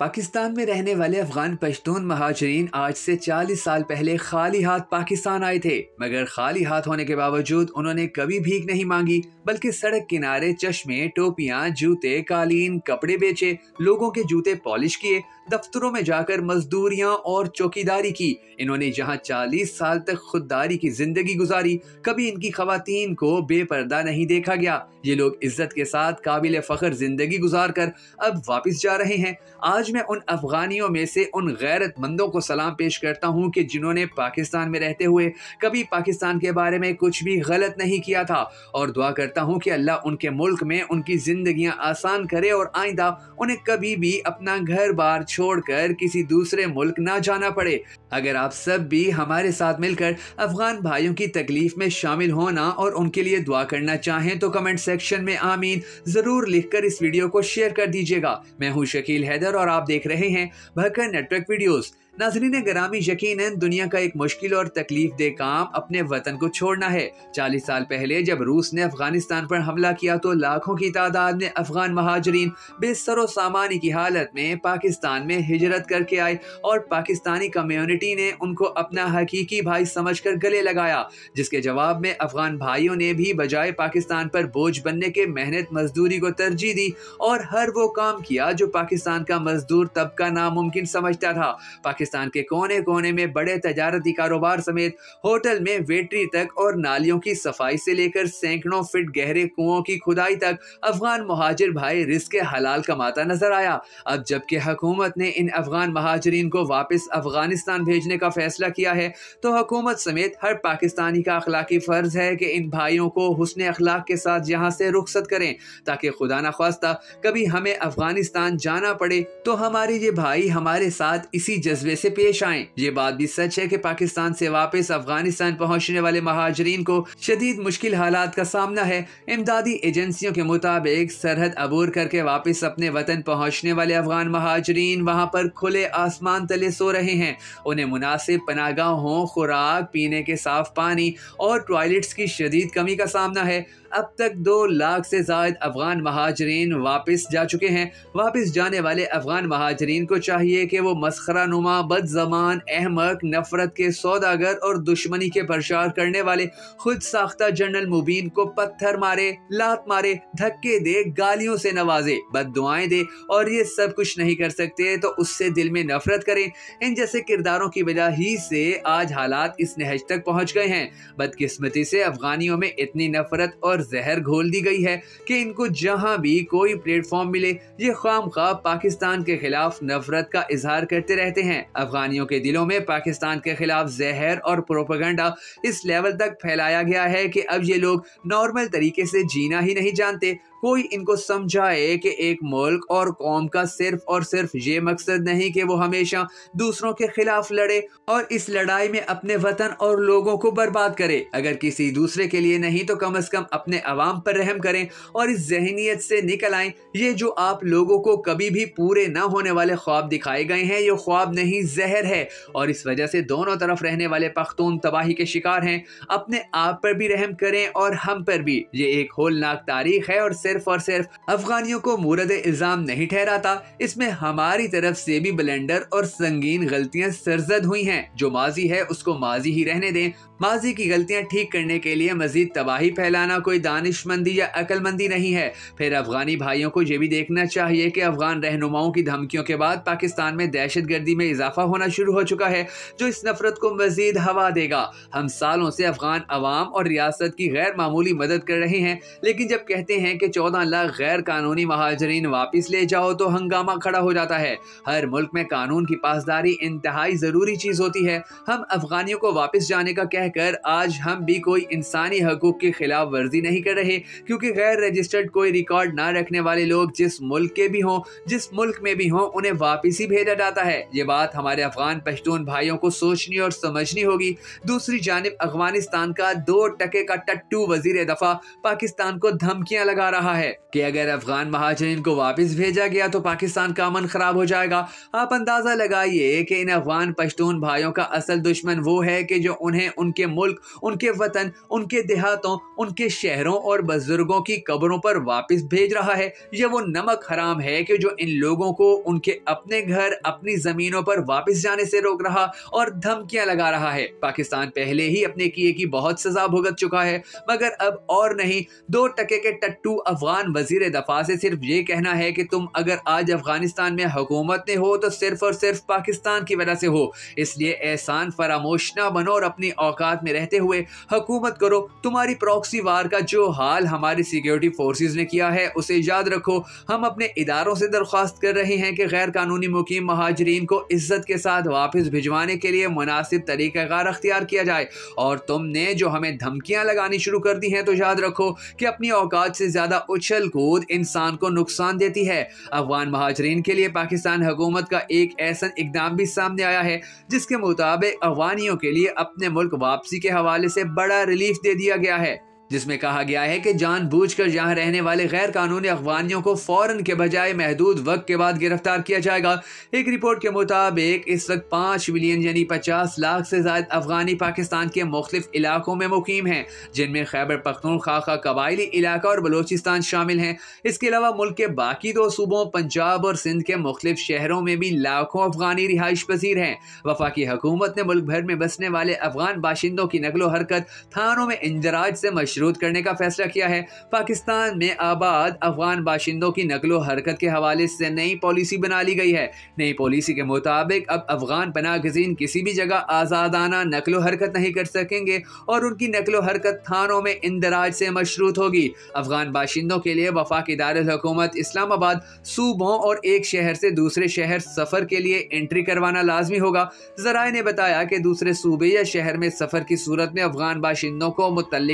पाकिस्तान में रहने वाले अफगान पश्तून महाजरीन आज से 40 साल पहले खाली हाथ पाकिस्तान आए थे मगर खाली हाथ होने के बावजूद उन्होंने कभी भीख नहीं मांगी बल्कि सड़क किनारे चश्मे टोपियां जूते कालीन कपड़े बेचे लोगों के जूते पॉलिश किए दफ्तरों में जाकर मजदूरियां और चौकीदारी की इन्होंने जहाँ चालीस साल तक खुददारी की जिंदगी गुजारी कभी इनकी खातन को बेपर्दा नहीं देखा गया ये लोग इज्जत के साथ काबिल फखर जिंदगी गुजार कर अब वापिस जा रहे हैं आज आज मैं उन अफगानियों में से उन गैरतमंदों को सलाम पेश करता हूँ कि जिन्होंने पाकिस्तान में रहते हुए कभी पाकिस्तान के बारे में कुछ भी गलत नहीं किया था और दुआ करता हूँ कि अल्लाह उनके मुल्क में उनकी ज़िंदगियाँ आसान करे और आइंदा उन्हें कभी भी अपना घर बार छोड़कर किसी दूसरे मुल्क ना जाना पड़े अगर आप सब भी हमारे साथ मिलकर अफगान भाइयों की तकलीफ में शामिल होना और उनके लिए दुआ करना चाहें तो कमेंट सेक्शन में आमीन ज़रूर लिखकर इस वीडियो को शेयर कर दीजिएगा मैं हूँ शकील हैदर और आप आप देख रहे हैं भरकर नेटवर्क वीडियोज़ नाजरीन ग्रामी यकीन दुनिया का एक मुश्किल और तकलीफ दे काम अपने वतन को छोड़ना है चालीस साल पहले जब रूस ने अफगानिस्तान पर हमला किया तो लाखों की तादाद में अफगान महाजरीन बेसर सामानी की हालत में पाकिस्तान में हिजरत करके आए और पाकिस्तानी कम्यूनिटी ने उनको अपना हकीकी भाई समझ कर गले लगाया जिसके जवाब में अफगान भाइयों ने भी बजाय पाकिस्तान पर बोझ बनने के मेहनत मजदूरी को तरजीह दी और हर वो काम किया जो पाकिस्तान का मजदूर तबका नामुमकिन समझता था पाकिस्तान पाकिस्तान के कोने कोने में बड़े तजारती कारोबार समेत होटल में वेटरी तक और नालियों की सफाई से लेकर सैकड़ों फिट गहरे कुओं की खुदाई तक अफगान महाजिर भाई रिस्क हलाल कमाता नजर आया अब जबकि हुकूमत ने इन अफगान महाजरीन को वापस अफगानिस्तान भेजने का फैसला किया है तो हकूमत समेत हर पाकिस्तानी का अखलाकी फ़र्ज है कि इन भाइयों को हुसन अखलाक के साथ यहाँ से रुखसत करें ताकि खुदा न खास्ता कभी हमें अफगानिस्तान जाना पड़े तो हमारे ये भाई हमारे साथ इसी जज्बे से पेश आए ये बात भी सच है की पाकिस्तान ऐसी वापस अफगानिस्तान पहुँचने वाले महाजरीन को शदीद मुश्किल हालात का सामना है इमदादी एजेंसियों के मुताबिक सरहद अबूर करके वापस अपने वतन पहुँचने वाले अफगान महाजरीन वहाँ पर खुले आसमान तले सो रहे हैं उन्हें मुनासिब पनागाह हों खुराक पीने के साफ पानी और टॉयलेट्स की शदीद कमी का सामना है अब तक दो लाख से ज्यादा अफगान महाजरीन वापस जा चुके हैं वापस जाने वाले अफगान महाजरीन को चाहिए कि वो मस्खरा नुमा बदजमान अहमक नफरत के सौदागर और दुश्मनी के प्रचार करने वाले खुद साख्ता जनरल मुबीन को पत्थर मारे लात मारे धक्के दे गालियों से नवाजे बद दुआएं दे और ये सब कुछ नहीं कर सकते तो उससे दिल में नफरत करे इन जैसे किरदारों की वजह ही से आज हालात इस नहज तक पहुँच गए हैं बदकिस्मती से अफगानियों में इतनी नफरत और जहर घोल दी गई है कि इनको जहां भी कोई प्लेटफॉर्म मिले ये खाम पाकिस्तान के खिलाफ नफरत का इजहार करते रहते हैं अफगानियों के दिलों में पाकिस्तान के खिलाफ जहर और प्रोपोगंडा इस लेवल तक फैलाया गया है कि अब ये लोग नॉर्मल तरीके से जीना ही नहीं जानते कोई इनको समझाए कि एक मुल्क और कौम का सिर्फ और सिर्फ ये मकसद नहीं कि वो हमेशा दूसरों के खिलाफ लड़े और इस लड़ाई में अपने वतन और लोगों को बर्बाद करे अगर किसी दूसरे के लिए नहीं तो कम अज कम अपने आवाम पर रहम करें और इस जहनीत से निकल आए ये जो आप लोगों को कभी भी पूरे ना होने वाले ख्वाब दिखाए गए हैं ये ख्वाब नहीं जहर है और इस वजह से दोनों तरफ रहने वाले पख्तून तबाही के शिकार हैं अपने आप पर भी रहम करें और हम पर भी ये एक होलनाक तारीख है और सिर्फ सिर्फ और सिर्फ अफगानियों को मूरद इल्ज़ाम नहीं ठहराता इसमें हमारी तरफ से भी ब्लेंडर और संगीन गलतियां सरजद हुई हैं जो माजी है उसको माजी ही रहने दें माजी की गलतियां ठीक करने के लिए मजीद तबाही फैलाना कोई दानिशमंदी या अकलमंदी नहीं है फिर अफगानी भाइयों को यह भी देखना चाहिए कि अफगान रहनुमाओं की धमकियों के बाद पाकिस्तान में दहशत गर्दी में इजाफा होना शुरू हो चुका है जो इस नफरत को मजीद हवा देगा हम सालों से अफगान अवाम और रियासत की गैर मामूली मदद कर रहे हैं लेकिन जब कहते हैं कि चौदह लाख गैर कानूनी महाजरीन वापस ले जाओ तो हंगामा खड़ा हो जाता है हर मुल्क में कानून की पासदारी इंतहाई ज़रूरी चीज़ होती है हम अफगानियों को वापस जाने का कह कहकर आज हम भी कोई इंसानी हकूक़ की खिलाफ वर्जी नहीं कर रहे क्योंकि गैर रजिस्टर्ड कोई रिकॉर्ड ना रखने वाले लोग जिस मुल्क के भी हों जिस मुल्क में भी हों उन्हें वापस ही भेजा जाता है ये बात हमारे अफगान पश्तून भाइयों को सोचनी और समझनी होगी दूसरी जानब अफगानिस्तान का दो टके का टट्टू वजीर दफा पाकिस्तान को धमकियां लगा रहा है कि अगर अफगान महाजरीन को वापस भेजा गया तो पाकिस्तान का अमन खराब हो जाएगा आप अंदाजा लगाइए कि इन अफगान पश्तून भाइयों का असल दुश्मन वो है कि जो उन्हें उन उनके मुल्क उनके वतन उनके देहातों उनके शहरों और बुजुर्गों की कब्रों पर वापस भेज रहा है यह वो नमक हराम है कि जो इन लोगों को उनके अपने घर अपनी ज़मीनों पर वापस जाने से रोक रहा और धमकियां लगा रहा है पाकिस्तान पहले ही अपने किए की बहुत सजा भुगत चुका है मगर अब और नहीं दो टके के टट्टू अफगान वजीर दफा से सिर्फ ये कहना है कि तुम अगर आज अफगानिस्तान में हुकूमत में हो तो सिर्फ और सिर्फ पाकिस्तान की वजह से हो इसलिए एहसान फरामोश ना बनो और अपनी औकात मुलाकात में रहते हुए हुकूमत करो तुम्हारी प्रॉक्सी वार का जो हाल हमारी सिक्योरिटी फोर्सेज ने किया है उसे याद रखो हम अपने इदारों से दरख्वास्त कर रहे हैं कि गैर कानूनी मुकीम महाजरीन को इज्जत के साथ वापस भिजवाने के लिए मुनासिब तरीक़ार अख्तियार किया जाए और तुमने जो हमें धमकियाँ लगानी शुरू कर दी हैं तो याद रखो कि अपनी औकात से ज़्यादा उछल कूद इंसान को नुकसान देती है अफगान महाजरीन के लिए पाकिस्तान हुकूमत का एक ऐसा इकदाम भी सामने आया है जिसके मुताबिक अफगानियों के लिए अपने मुल्क वापस वापसी के हवाले से बड़ा रिलीफ दे दिया गया है जिसमें कहा गया है कि जानबूझकर यहां रहने वाले गैर कानूनी अफगानियों को फौरन के बजाय महदूद वक्त के बाद गिरफ्तार किया जाएगा एक रिपोर्ट के मुताबिक इस वक्त पाँच मिलियन यानी पचास लाख से ज्यादा अफगानी पाकिस्तान के मुख्तफ इलाकों में मुकीम हैं जिनमें खैबर पख्तून खाखा कबायली इलाका और बलोचिस्तान शामिल हैं इसके अलावा मुल्क के बाकी दो सूबों पंजाब और सिंध के मुख्तु शहरों में भी लाखों अफगानी रिहाइश पसीर हैं वफाकी हकूमत ने मुल्क भर में बसने वाले अफगान बाशिंदों की नकलो हरकत थानों में इंदराज से मश मशरूत करने का फैसला किया है पाकिस्तान में आबाद अफगान बाशिंदों की नकलो हरकत के हवाले से नई पॉलिसी बना ली गई है नई पॉलिसी के मुताबिक अब अफगान पनागजीन किसी भी जगह आज़ादाना नकलो हरकत नहीं कर सकेंगे और उनकी नकलो हरकत थानों में इंदराज से मशरूत होगी अफगान बाशिंदों के लिए वफाक दारकूमत इस्लामाबाद सूबों और एक शहर से दूसरे शहर सफ़र के लिए एंट्री करवाना लाजमी होगा जराए ने बताया कि दूसरे सूबे या शहर में सफ़र की सूरत में अफगान बाशिंदों को मुतल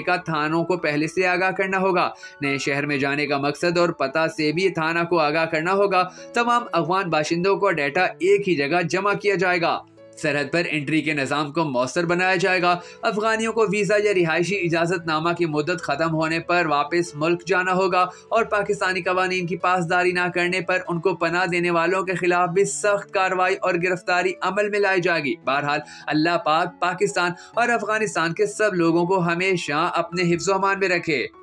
थानों को पहले से आगाह करना होगा नए शहर में जाने का मकसद और पता से भी थाना को आगाह करना होगा तमाम अफगान बाशिंदों का डाटा एक ही जगह जमा किया जाएगा सरहद पर एंट्री के निज़ाम को मौसर बनाया जाएगा अफगानियों को वीज़ा या रिहायशी इजाजत नामा की मदद ख़त्म होने पर वापस मुल्क जाना होगा और पाकिस्तानी कवानीन की पासदारी ना करने पर उनको पनाह देने वालों के खिलाफ भी सख्त कार्रवाई और गिरफ्तारी अमल में लाई जाएगी बहरहाल अल्लाह पाक पाकिस्तान और अफगानिस्तान के सब लोगों को हमेशा अपने अमान में रखे